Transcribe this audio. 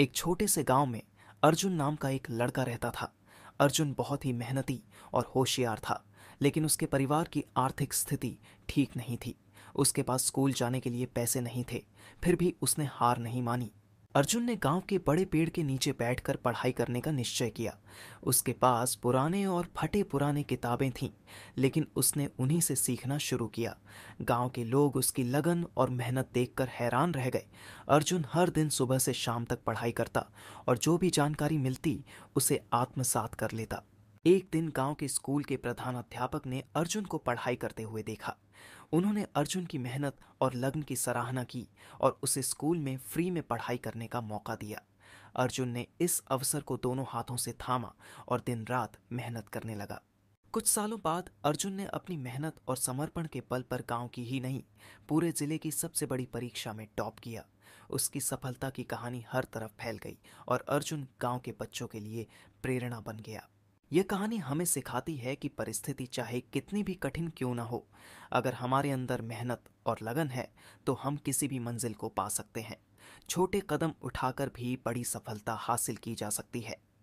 एक छोटे से गांव में अर्जुन नाम का एक लड़का रहता था अर्जुन बहुत ही मेहनती और होशियार था लेकिन उसके परिवार की आर्थिक स्थिति ठीक नहीं थी उसके पास स्कूल जाने के लिए पैसे नहीं थे फिर भी उसने हार नहीं मानी अर्जुन ने गांव के बड़े पेड़ के नीचे बैठकर पढ़ाई करने का निश्चय किया उसके पास पुराने और फटे पुराने किताबें थीं लेकिन उसने उन्हीं से सीखना शुरू किया गांव के लोग उसकी लगन और मेहनत देखकर हैरान रह गए अर्जुन हर दिन सुबह से शाम तक पढ़ाई करता और जो भी जानकारी मिलती उसे आत्मसात कर लेता एक दिन गांव के स्कूल के प्रधान अध्यापक ने अर्जुन को पढ़ाई करते हुए देखा उन्होंने अर्जुन की मेहनत और लग्न की सराहना की और उसे स्कूल में फ्री में पढ़ाई करने का मौका दिया अर्जुन ने इस अवसर को दोनों हाथों से थामा और दिन रात मेहनत करने लगा कुछ सालों बाद अर्जुन ने अपनी मेहनत और समर्पण के बल पर गांव की ही नहीं पूरे जिले की सबसे बड़ी परीक्षा में टॉप किया उसकी सफलता की कहानी हर तरफ फैल गई और अर्जुन गांव के बच्चों के लिए प्रेरणा बन गया यह कहानी हमें सिखाती है कि परिस्थिति चाहे कितनी भी कठिन क्यों ना हो अगर हमारे अंदर मेहनत और लगन है तो हम किसी भी मंजिल को पा सकते हैं छोटे कदम उठाकर भी बड़ी सफलता हासिल की जा सकती है